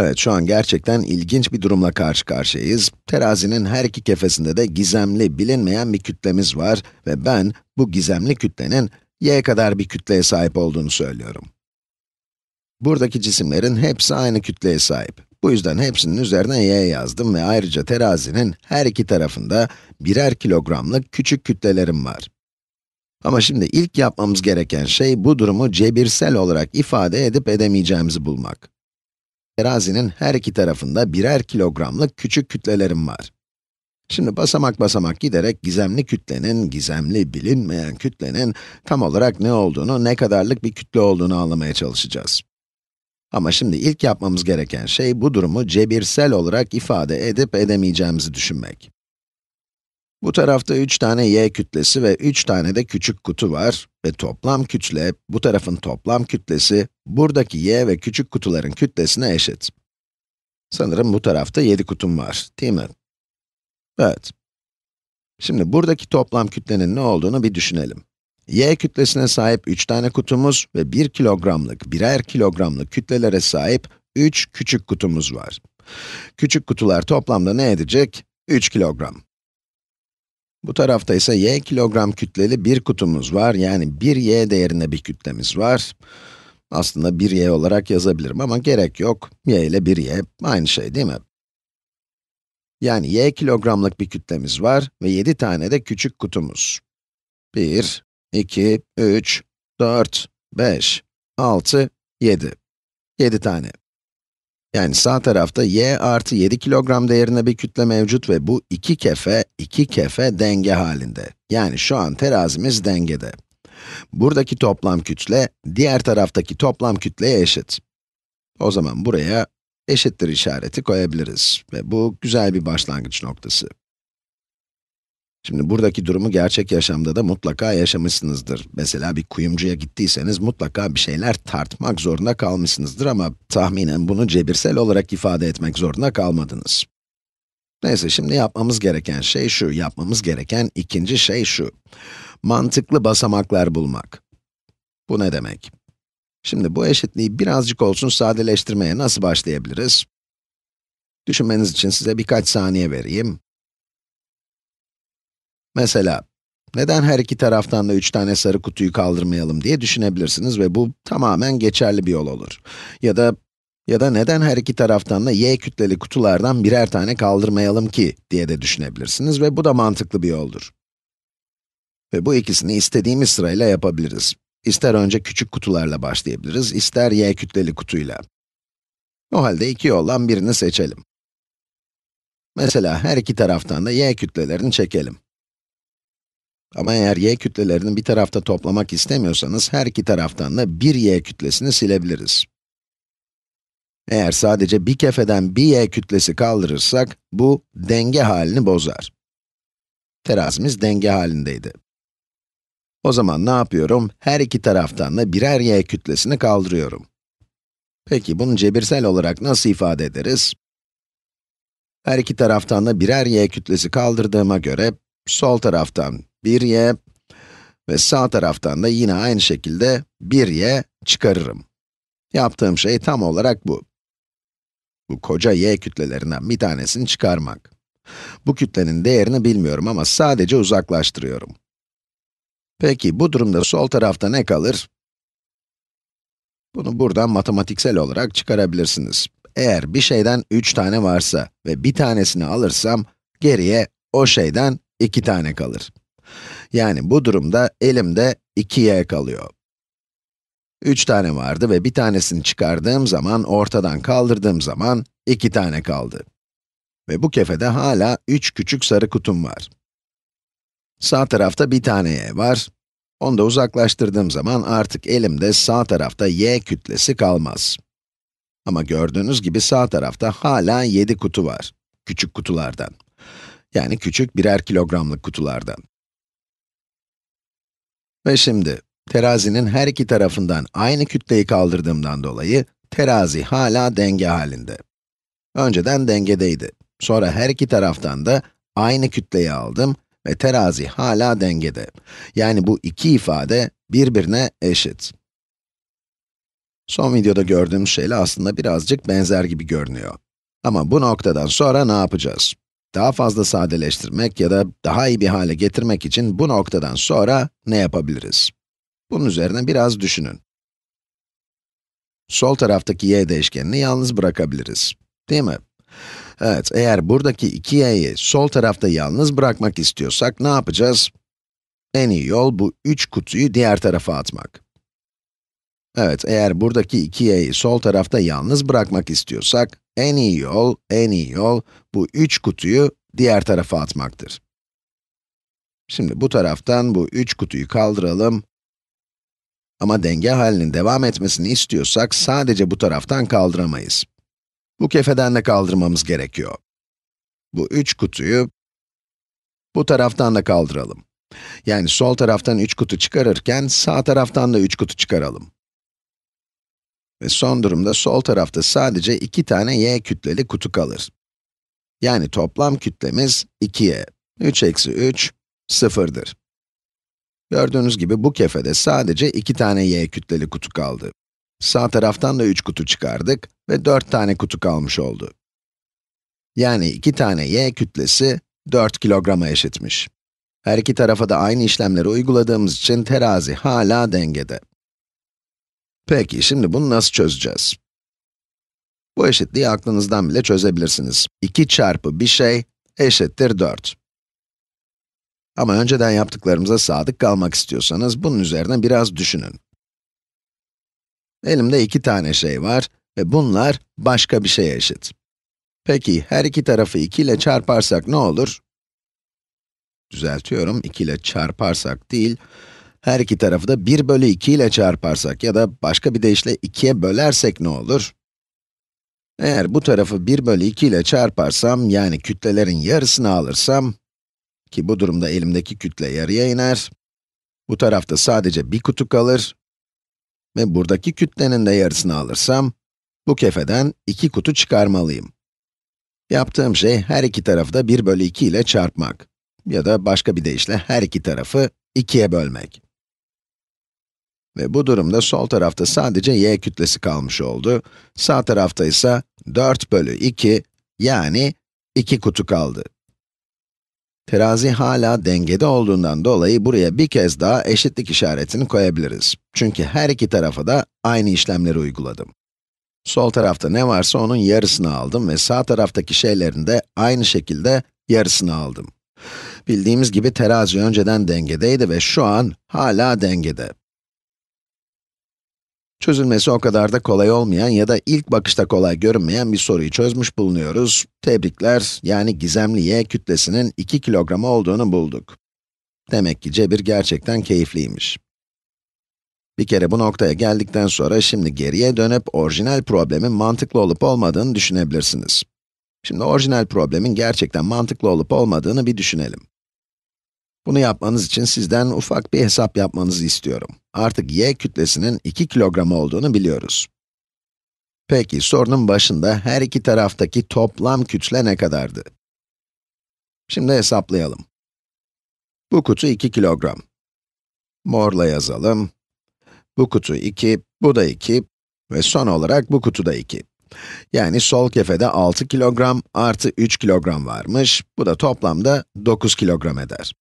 Evet, şu an gerçekten ilginç bir durumla karşı karşıyayız. Terazinin her iki kefesinde de gizemli, bilinmeyen bir kütlemiz var ve ben bu gizemli kütlenin y kadar bir kütleye sahip olduğunu söylüyorum. Buradaki cisimlerin hepsi aynı kütleye sahip. Bu yüzden hepsinin üzerine y yazdım ve ayrıca terazinin her iki tarafında birer kilogramlık küçük kütlelerim var. Ama şimdi ilk yapmamız gereken şey bu durumu cebirsel olarak ifade edip edemeyeceğimizi bulmak. Terazinin her iki tarafında birer kilogramlık küçük kütlelerim var. Şimdi basamak basamak giderek gizemli kütlenin, gizemli bilinmeyen kütlenin tam olarak ne olduğunu, ne kadarlık bir kütle olduğunu anlamaya çalışacağız. Ama şimdi ilk yapmamız gereken şey bu durumu cebirsel olarak ifade edip edemeyeceğimizi düşünmek. Bu tarafta 3 tane y kütlesi ve 3 tane de küçük kutu var ve toplam kütle, bu tarafın toplam kütlesi, buradaki y ve küçük kutuların kütlesine eşit. Sanırım bu tarafta 7 kutum var, değil mi? Evet. Şimdi buradaki toplam kütlenin ne olduğunu bir düşünelim. y kütlesine sahip 3 tane kutumuz ve 1 kilogramlık, birer kilogramlık kütlelere sahip 3 küçük kutumuz var. Küçük kutular toplamda ne edecek? 3 kilogram. Bu tarafta ise y kilogram kütleli bir kutumuz var. Yani 1 y değerinde bir kütlemiz var. Aslında 1 y olarak yazabilirim ama gerek yok. y ile 1 y aynı şey değil mi? Yani y kilogramlık bir kütlemiz var ve 7 tane de küçük kutumuz. 1, 2, 3, 4, 5, 6, 7. 7 tane. Yani sağ tarafta y artı 7 kilogram değerine bir kütle mevcut ve bu iki kefe, iki kefe denge halinde. Yani şu an terazimiz dengede. Buradaki toplam kütle, diğer taraftaki toplam kütleye eşit. O zaman buraya eşittir işareti koyabiliriz ve bu güzel bir başlangıç noktası. Şimdi buradaki durumu gerçek yaşamda da mutlaka yaşamışsınızdır. Mesela bir kuyumcuya gittiyseniz mutlaka bir şeyler tartmak zorunda kalmışsınızdır ama tahminen bunu cebirsel olarak ifade etmek zorunda kalmadınız. Neyse şimdi yapmamız gereken şey şu, yapmamız gereken ikinci şey şu. Mantıklı basamaklar bulmak. Bu ne demek? Şimdi bu eşitliği birazcık olsun sadeleştirmeye nasıl başlayabiliriz? Düşünmeniz için size birkaç saniye vereyim. Mesela, neden her iki taraftan da üç tane sarı kutuyu kaldırmayalım diye düşünebilirsiniz ve bu tamamen geçerli bir yol olur. Ya da ya da neden her iki taraftan da y kütleli kutulardan birer tane kaldırmayalım ki diye de düşünebilirsiniz ve bu da mantıklı bir yoldur. Ve bu ikisini istediğimiz sırayla yapabiliriz. İster önce küçük kutularla başlayabiliriz, ister y kütleli kutuyla. O halde iki yoldan birini seçelim. Mesela her iki taraftan da y kütlelerini çekelim. Ama eğer y kütlelerini bir tarafta toplamak istemiyorsanız, her iki taraftan da bir y kütlesini silebiliriz. Eğer sadece bir kefeden bir y kütlesi kaldırırsak, bu denge halini bozar. Terazimiz denge halindeydi. O zaman ne yapıyorum? Her iki taraftan da birer y kütlesini kaldırıyorum. Peki bunu cebirsel olarak nasıl ifade ederiz? Her iki taraftan da birer y kütlesi kaldırdığıma göre, sol taraftan 1y ve sağ taraftan da yine aynı şekilde 1y çıkarırım. Yaptığım şey tam olarak bu. Bu koca y kütlelerinden bir tanesini çıkarmak. Bu kütlenin değerini bilmiyorum ama sadece uzaklaştırıyorum. Peki bu durumda sol tarafta ne kalır? Bunu buradan matematiksel olarak çıkarabilirsiniz. Eğer bir şeyden 3 tane varsa ve bir tanesini alırsam, geriye o şeyden 2 tane kalır. Yani bu durumda elimde 2y kalıyor. 3 tane vardı ve bir tanesini çıkardığım zaman, ortadan kaldırdığım zaman 2 tane kaldı. Ve bu kefede hala 3 küçük sarı kutum var. Sağ tarafta bir tane y var. Onu da uzaklaştırdığım zaman artık elimde sağ tarafta y kütlesi kalmaz. Ama gördüğünüz gibi sağ tarafta hala 7 kutu var. Küçük kutulardan. Yani küçük birer kilogramlık kutulardan. Ve şimdi, terazinin her iki tarafından aynı kütleyi kaldırdığımdan dolayı, terazi hala denge halinde. Önceden dengedeydi. Sonra her iki taraftan da aynı kütleyi aldım ve terazi hala dengede. Yani bu iki ifade birbirine eşit. Son videoda gördüğümüz şeyle aslında birazcık benzer gibi görünüyor. Ama bu noktadan sonra ne yapacağız? Daha fazla sadeleştirmek ya da daha iyi bir hale getirmek için bu noktadan sonra ne yapabiliriz? Bunun üzerine biraz düşünün. Sol taraftaki y değişkenini yalnız bırakabiliriz, değil mi? Evet, eğer buradaki 2y'yi sol tarafta yalnız bırakmak istiyorsak ne yapacağız? En iyi yol bu 3 kutuyu diğer tarafa atmak. Evet, eğer buradaki 2y'yi sol tarafta yalnız bırakmak istiyorsak, en iyi yol, en iyi yol, bu 3 kutuyu diğer tarafa atmaktır. Şimdi bu taraftan bu 3 kutuyu kaldıralım. Ama denge halinin devam etmesini istiyorsak, sadece bu taraftan kaldıramayız. Bu kefeden de kaldırmamız gerekiyor. Bu 3 kutuyu bu taraftan da kaldıralım. Yani sol taraftan 3 kutu çıkarırken, sağ taraftan da 3 kutu çıkaralım. Ve son durumda sol tarafta sadece iki tane y kütleli kutu kalır. Yani toplam kütlemiz 2y. 3 eksi 3, 0'dır. Gördüğünüz gibi bu kefede sadece iki tane y kütleli kutu kaldı. Sağ taraftan da 3 kutu çıkardık ve 4 tane kutu kalmış oldu. Yani iki tane y kütlesi 4 kilograma eşitmiş. Her iki tarafa da aynı işlemleri uyguladığımız için terazi hala dengede. Peki, şimdi bunu nasıl çözeceğiz? Bu eşitliği aklınızdan bile çözebilirsiniz. 2 çarpı bir şey eşittir 4. Ama önceden yaptıklarımıza sadık kalmak istiyorsanız, bunun üzerine biraz düşünün. Elimde iki tane şey var ve bunlar başka bir şeye eşit. Peki, her iki tarafı 2 ile çarparsak ne olur? Düzeltiyorum, 2 ile çarparsak değil, her iki tarafı da 1 bölü 2 ile çarparsak ya da başka bir deyişle 2'ye bölersek ne olur? Eğer bu tarafı 1 bölü 2 ile çarparsam, yani kütlelerin yarısını alırsam, ki bu durumda elimdeki kütle yarıya iner, bu tarafta sadece bir kutu kalır ve buradaki kütlenin de yarısını alırsam, bu kefeden 2 kutu çıkarmalıyım. Yaptığım şey her iki tarafı da 1 bölü 2 ile çarpmak ya da başka bir deyişle her iki tarafı 2'ye bölmek. Ve bu durumda sol tarafta sadece y kütlesi kalmış oldu. Sağ tarafta ise 4 bölü 2, yani 2 kutu kaldı. Terazi hala dengede olduğundan dolayı buraya bir kez daha eşitlik işaretini koyabiliriz. Çünkü her iki tarafa da aynı işlemleri uyguladım. Sol tarafta ne varsa onun yarısını aldım ve sağ taraftaki şeylerin de aynı şekilde yarısını aldım. Bildiğimiz gibi terazi önceden dengedeydi ve şu an hala dengede. Çözülmesi o kadar da kolay olmayan ya da ilk bakışta kolay görünmeyen bir soruyu çözmüş bulunuyoruz. Tebrikler, yani gizemli y kütlesinin 2 kilogramı olduğunu bulduk. Demek ki cebir gerçekten keyifliymiş. Bir kere bu noktaya geldikten sonra şimdi geriye dönüp orijinal problemin mantıklı olup olmadığını düşünebilirsiniz. Şimdi orijinal problemin gerçekten mantıklı olup olmadığını bir düşünelim. Bunu yapmanız için sizden ufak bir hesap yapmanızı istiyorum artık y kütlesinin 2 kilogram olduğunu biliyoruz. Peki sorunun başında her iki taraftaki toplam kütle ne kadardı? Şimdi hesaplayalım. Bu kutu 2 kilogram. Morla yazalım. Bu kutu 2, bu da 2 ve son olarak bu kutu da 2. Yani sol kefede 6 kilogram artı 3 kilogram varmış. Bu da toplamda 9 kilogram eder.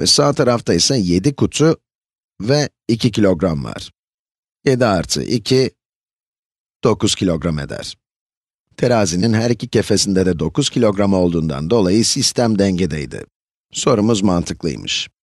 Ve sağ tarafta ise 7 kutu ve 2 kilogram var. 7 artı 2, 9 kilogram eder. Terazinin her iki kefesinde de 9 kilogram olduğundan dolayı sistem dengedeydi. Sorumuz mantıklıymış.